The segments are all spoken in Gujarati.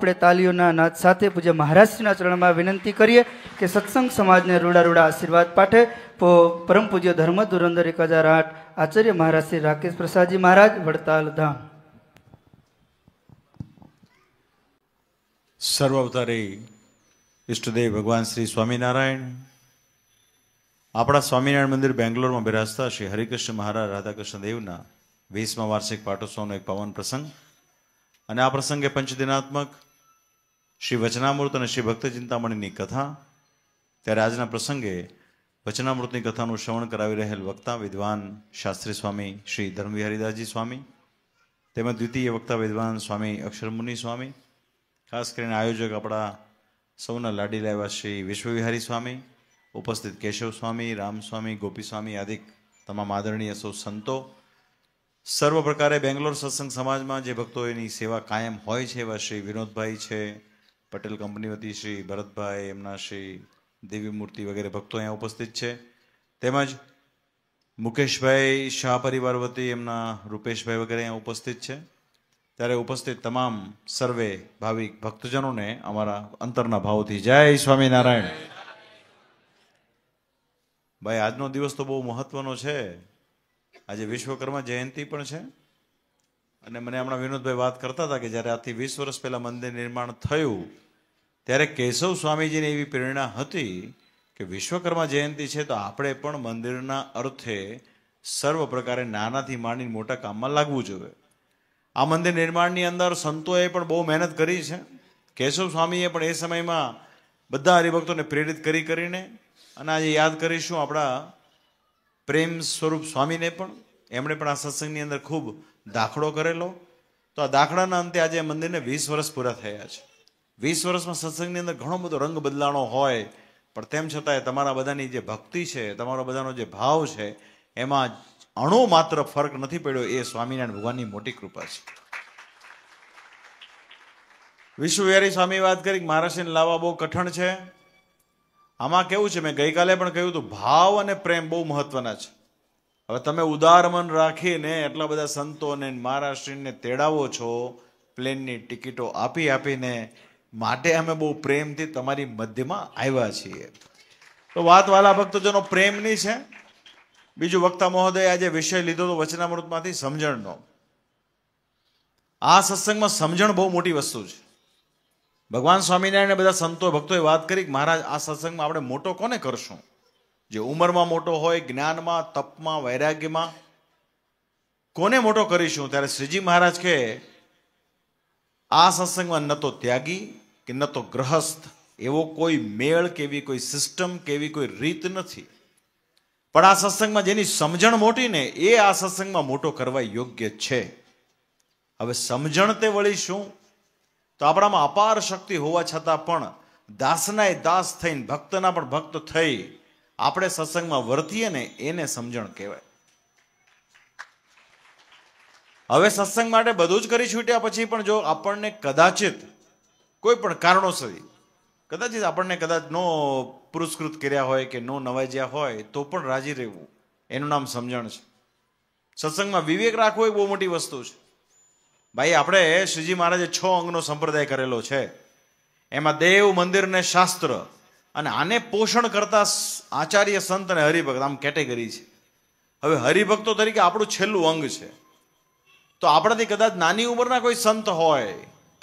આપણે તાલીઓના નાદ સાથે પૂજ્ય મહારાજશ્રીના ચરણમાં વિનંતી કરીએ કે સત્સંગ સમાજને રૂડા રૂડા આશીર્વાદ પાઠે પરમ પૂજ્ય ધર્મ ધુરંદર એક હજાર આઠ આચાર્ય મહારાજ શ્રી રાકેશ પ્રસાદજી મહારાજ વડતાલ ધામ અવતારી ઈષ્ટદેવ ભગવાન શ્રી સ્વામિનારાયણ આપણા સ્વામિનારાયણ મંદિર બેંગ્લોરમાં બિરાજતા શ્રી હરિકૃષ્ણ મહારાજ રાધાકૃષ્ણ દેવના વીસમા વાર્ષિક પાટોત્સવનો એક પવન પ્રસંગ અને આ પ્રસંગે પંચદિનાત્મક શ્રી વચનામૃત અને શ્રી ભક્ત ચિંતામણીની કથા ત્યારે આજના પ્રસંગે વચનામૃતની કથાનું શ્રવણ કરાવી રહેલ વક્તા વિદ્વાન શાસ્ત્રી સ્વામી શ્રી ધર્મવિહારીદાસજી સ્વામી તેમજ દ્વિતીય વક્તા વિદ્વાન સ્વામી અક્ષરમુનિ સ્વામી ખાસ કરીને આયોજક આપણા સૌના લાડી લાવ્યા શ્રી વિશ્વવિહારી સ્વામી ઉપસ્થિત કેશવ સ્વામી રામસ્વામી ગોપીસ્વામી આદિ તમામ આદરણીય સૌ સંતો સર્વ પ્રકારે બેંગ્લોર સત્સંગ સમાજમાં જે ભક્તો એની સેવા કાયમ હોય છે એવા શ્રી વિનોદભાઈ છે પટેલ કંપની વતી શ્રી ભરતભાઈ એમના શ્રી દેવી મૂર્તિ વગેરે ભક્તો અહીંયા ઉપસ્થિત છે તેમજ મુકેશભાઈ શાહ પરિવાર વતી એમના રૂપેશભાઈ વગેરે અહીંયા ઉપસ્થિત છે ત્યારે ઉપસ્થિત તમામ સર્વે ભાવિક ભક્તજનોને અમારા અંતરના ભાવોથી જય સ્વામિનારાયણ ભાઈ આજનો દિવસ તો બહુ મહત્વનો છે આજે વિશ્વકર્મા જયંતિ પણ છે અને મને હમણાં વિનોદભાઈ વાત કરતા હતા કે જ્યારે આથી વીસ વર્ષ પહેલાં મંદિર નિર્માણ થયું ત્યારે કેશવ સ્વામીજીને એવી પ્રેરણા હતી કે વિશ્વકર્મા જયંતિ છે તો આપણે પણ મંદિરના અર્થે સર્વ પ્રકારે નાનાથી માંડીને મોટા કામમાં લાગવું જોઈએ આ મંદિર નિર્માણની અંદર સંતોએ પણ બહુ મહેનત કરી છે કેશવ સ્વામીએ પણ એ સમયમાં બધા હરિભક્તોને પ્રેરિત કરી કરીને અને આજે યાદ કરીશું આપણા પ્રેમ સ્વરૂપ સ્વામીને પણ એમણે પણ આ સત્સંગની અંદર ખૂબ દાખલો કરેલો તો આ દાખલાના અંતે આજે મંદિરને વીસ વર્ષ પૂરા થયા છે વીસ વર્ષમાં સત્સંગની અંદર ઘણો બધો રંગ બદલાણો હોય પણ તેમ છતાંય તમારા બધાની જે ભક્તિ છે તમારો બધાનો જે ભાવ છે એમાં અણુ માત્ર ફરક નથી પડ્યો એ સ્વામિનારાયણ ભગવાનની મોટી કૃપા છે વિશ્વવિહારી સ્વામી વાત કરી મહારાષ્ટ્રને લાવવા બહુ કઠણ છે આમાં કેવું છે મેં ગઈકાલે પણ કહ્યું હતું ભાવ અને પ્રેમ બહુ મહત્વના છે હવે તમે ઉદાર મન રાખીને એટલા બધા સંતોને મહારાષ્ટ્રીને તેડાવો છો પ્લેનની ટિકિટો આપી આપીને માટે અમે બહુ પ્રેમથી તમારી મધ્યમાં આવ્યા છીએ તો વાત વાલા ભક્તજનો પ્રેમની છે બીજું વક્તા મહોદય આજે વિષય લીધો તો વચનામૃતમાંથી સમજણનો આ સત્સંગમાં સમજણ બહુ મોટી વસ્તુ છે ભગવાન સ્વામિનારાયણ બધા સંતો ભક્તોએ વાત કરી કે મહારાજ આ સત્સંગમાં આપણે મોટો કોને કરશું જે ઉંમરમાં મોટો હોય જ્ઞાનમાં તપમાં વૈરાગ્યમાં કોને મોટો કરીશું ત્યારે શ્રીજી મહારાજ કે આ સત્સંગમાં ન તો ત્યાગી કે ન તો ગ્રહસ્થ એવો કોઈ મેળ કેવી કોઈ સિસ્ટમ કેવી કોઈ રીત નથી પણ આ સત્સંગમાં જેની સમજણ મોટી ને એ આ સત્સંગમાં મોટો કરવા યોગ્ય છે હવે સમજણ તે વળી શું તો આપણામાં અપાર શક્તિ હોવા છતાં પણ દાસના એ દાસ થઈને ભક્તના પણ ભક્ત થઈ આપણે સત્સંગમાં વર્તીએ ને એને સમજણ કહેવાય હવે સત્સંગ માટે બધું જ કરી છૂટ્યા પછી પણ જો આપણને કદાચિત કોઈ પણ કારણોસર કદાચિત આપણને કદાચ નો પુરસ્કૃત કર્યા હોય કે નો નવાજ્યા હોય તો પણ રાજી રહેવું એનું નામ સમજણ છે સત્સંગમાં વિવેક રાખવો એ બહુ મોટી વસ્તુ છે ભાઈ આપણે શ્રીજી મહારાજે છ અંગનો સંપ્રદાય કરેલો છે એમાં દેવ મંદિર ને શાસ્ત્ર અને આને પોષણ કરતા આચાર્ય સંત અને હરિભક્ત આમ કેટેગરી છે હવે હરિભક્તો તરીકે આપણું છેલ્લું અંગ છે તો આપણાથી કદાચ નાની ઉંમરના કોઈ સંત હોય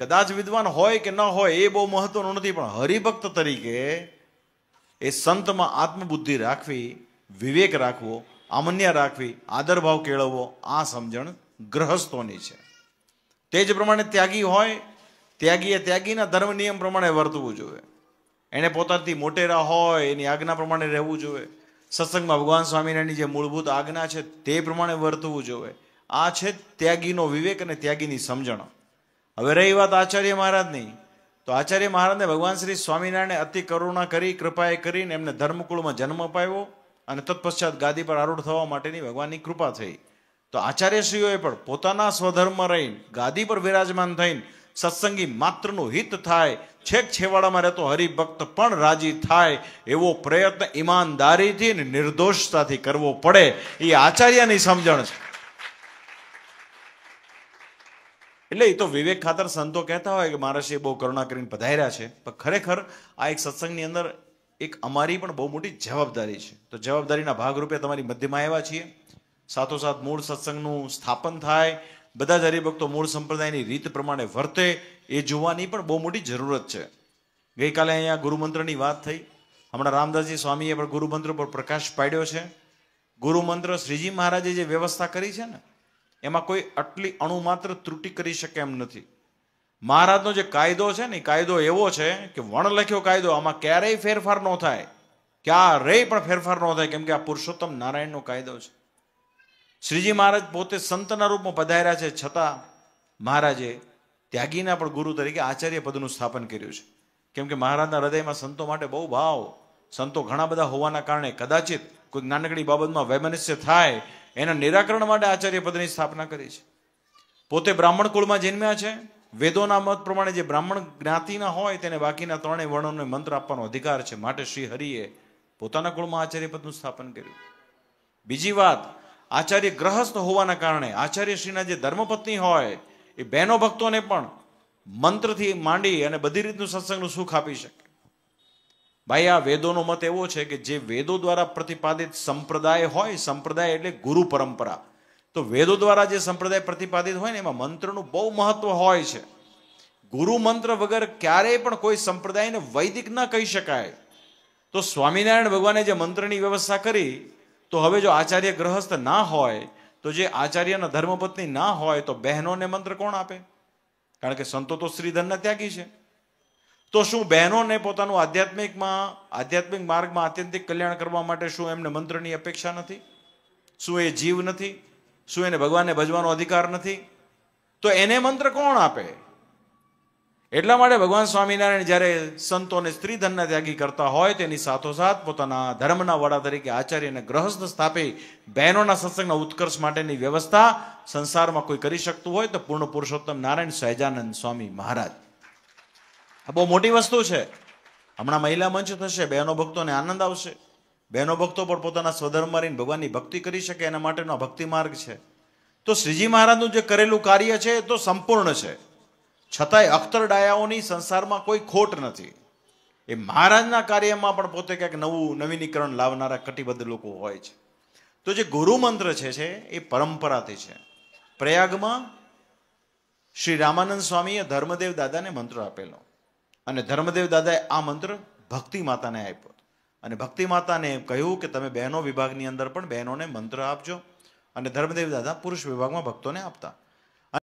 કદાચ વિદ્વાન હોય કે ન હોય એ બહુ મહત્વનું નથી પણ હરિભક્ત તરીકે એ સંતમાં આત્મબુદ્ધિ રાખવી વિવેક રાખવો અમન્ય રાખવી આદરભાવ કેળવવો આ સમજણ ગ્રહસ્થોની છે તે જ પ્રમાણે ત્યાગી હોય ત્યાગીએ ત્યાગીના ધર્મ નિયમ પ્રમાણે વર્તવું જોઈએ એણે પોતાથી મોટેરા હોય એની આજ્ઞા પ્રમાણે રહેવું જોઈએ સત્સંગમાં ભગવાન સ્વામિનારાયણની જે મૂળભૂત આજ્ઞા છે તે પ્રમાણે વર્તવું જોઈએ આ છે ત્યાગીનો વિવેક અને ત્યાગીની સમજણ હવે રહી વાત આચાર્ય મહારાજની તો આચાર્ય મહારાજને ભગવાન શ્રી સ્વામિનારાયણે અતિ કરુણા કરી કૃપાએ કરીને એમને ધર્મકુળમાં જન્મ અપાવ્યો અને તત્પશ્ચાત ગાદી પર આરૂઢ થવા માટેની ભગવાનની કૃપા થઈ તો આચાર્યશ્રીઓએ પણ પોતાના સ્વધર્મમાં રહીને ગાદી પર વિરાજમાન થઈને સત્સંગી માત્રનું હિત થાય છેક છેવાડામાં રહેતો હરિભક્ત પણ રાજી થાય એવો પ્રયત્ન ઈમાનદારીથી અને નિર્દોષતાથી કરવો પડે એ આચાર્યની સમજણ છે એટલે એ તો વિવેક ખાતર સંતો કહેતા હોય કે મહારાષ્ટ્ર બહુ કરુણા કરીને પધાર્યા છે પણ ખરેખર આ એક સત્સંગની અંદર એક અમારી પણ બહુ મોટી જવાબદારી છે તો જવાબદારીના ભાગરૂપે તમારી મધ્યમાં આવ્યા છીએ સાથોસાથ મૂળ સત્સંગનું સ્થાપન થાય બધા જ હરિભક્તો મૂળ સંપ્રદાયની રીત પ્રમાણે વર્તે એ જોવાની પણ બહુ મોટી જરૂરત છે ગઈકાલે અહીંયા ગુરુમંત્રની વાત થઈ હમણાં રામદાસજી સ્વામીએ પણ ગુરુમંત્ર પર પ્રકાશ પાડ્યો છે ગુરુમંત્ર શ્રીજી મહારાજે જે વ્યવસ્થા કરી છે ને એમાં કોઈ આટલી અણુમાત્ર ત્રુટિ કરી શકે એમ નથી મહારાજનો જે કાયદો છે ને કાયદો એવો છે કે વણ લખ્યો કાયદો આમાં ક્યારેય ફેરફાર ન થાય ક્યારેય પણ ફેરફાર ન થાય કેમ કે આ પુરુષોત્તમ નારાયણનો કાયદો છે શ્રીજી મહારાજ પોતે સંતના રૂપમાં પધાર્યા છે છતાં મહારાજે ત્યાગીના પણ ગુરુ તરીકે આચાર્ય પદનું સ્થાપન કર્યું છે કેમ કે મહારાજના હૃદયમાં સંતો માટે બહુ ભાવ સંતો ઘણા બધા હોવાના કારણે કદાચિત કોઈ નાનકડી બાબતમાં વૈમનસ્ય થાય એના નિરાકરણ માટે આચાર્ય પદની સ્થાપના કરી છે પોતે બ્રાહ્મણ કુળમાં જન્મ્યા છે વેદોના મત પ્રમાણે જે બ્રાહ્મણ જ્ઞાતિના હોય તેને બાકીના ત્રણેય વર્ણોને મંત્ર આપવાનો અધિકાર છે માટે શ્રી હરિએ પોતાના કુળમાં આચાર્ય પદનું સ્થાપન કર્યું બીજી વાત આચાર્ય ગ્રહસ્થ હોવાના કારણે આચાર્યશ્રીના જે ધર્મપત્ની હોય એ બહેનો ભક્તોને પણ મંત્રથી માંડી અને બધી રીતનું સત્સંગનું સુખ આપી શકે ભાઈ આ વેદોનો મત એવો છે કે જે વેદો દ્વારા પ્રતિપાદિત સંપ્રદાય હોય સંપ્રદાય એટલે ગુરુ પરંપરા તો વેદો દ્વારા જે સંપ્રદાય પ્રતિપાદિત હોય ને એમાં મંત્રનું બહુ મહત્વ હોય છે ગુરુ મંત્ર વગર ક્યારેય પણ કોઈ સંપ્રદાયને વૈદિક ન કહી શકાય તો સ્વામિનારાયણ ભગવાને જે મંત્રની વ્યવસ્થા કરી તો હવે જો આચાર્ય ગ્રહસ્થ ના હોય તો જે આચાર્યના ધર્મપત્ની ના હોય તો બહેનોને મંત્ર કોણ આપે કારણ કે સંતો તો શ્રીધનના ત્યાગી છે તો શું બહેનોને પોતાનું આધ્યાત્મિકમાં આધ્યાત્મિક માર્ગમાં આત્યંતિક કલ્યાણ કરવા માટે શું એમને મંત્રની અપેક્ષા નથી શું એ જીવ નથી શું એને ભગવાનને ભજવાનો અધિકાર નથી તો એને મંત્ર કોણ આપે એટલા માટે ભગવાન સ્વામિનારાયણ જ્યારે સંતોને સ્ત્રી ધનના ત્યાગી કરતા હોય તેની સાથોસાથ પોતાના ધર્મના વડા તરીકે આચાર્ય અને ગ્રહસ્થ સ્થાપી બહેનોના સત્સંગના ઉત્કર્ષ માટેની વ્યવસ્થા સંસારમાં કોઈ કરી શકતું હોય તો પૂર્ણ પુરુષોત્તમ નારાયણ સહેજાનંદ સ્વામી મહારાજ આ બહુ મોટી વસ્તુ છે હમણાં મહિલા મંચ થશે બહેનો ભક્તોને આનંદ આવશે બહેનો ભક્તો પણ પોતાના સ્વધર્મ રહીને ભગવાનની ભક્તિ કરી શકે એના માટેનો ભક્તિ માર્ગ છે તો શ્રીજી મહારાજનું જે કરેલું કાર્ય છે એ તો સંપૂર્ણ છે છતાંય અખ્તર ડાયાઓની સંસારમાં કોઈ ખોટ નથી એ મહારાજના કાર્યમાં પણ પોતે ક્યાંક નવું નવીનીકરણ લાવનારા કટિબદ્ધ લોકો હોય છે તો જે ગુરુ મંત્ર છે છે એ પરંપરાથી છે પ્રયાગમાં શ્રી રામાનંદ સ્વામીએ ધર્મદેવ દાદાને મંત્ર આપેલો અને ધર્મદેવ દાદાએ આ મંત્ર ભક્તિ માતાને આપ્યો અને ભક્તિ માતાને કહ્યું કે તમે બહેનો વિભાગની અંદર પણ બહેનોને મંત્ર આપજો અને ધર્મદેવ દાદા પુરુષ વિભાગમાં ભક્તોને આપતા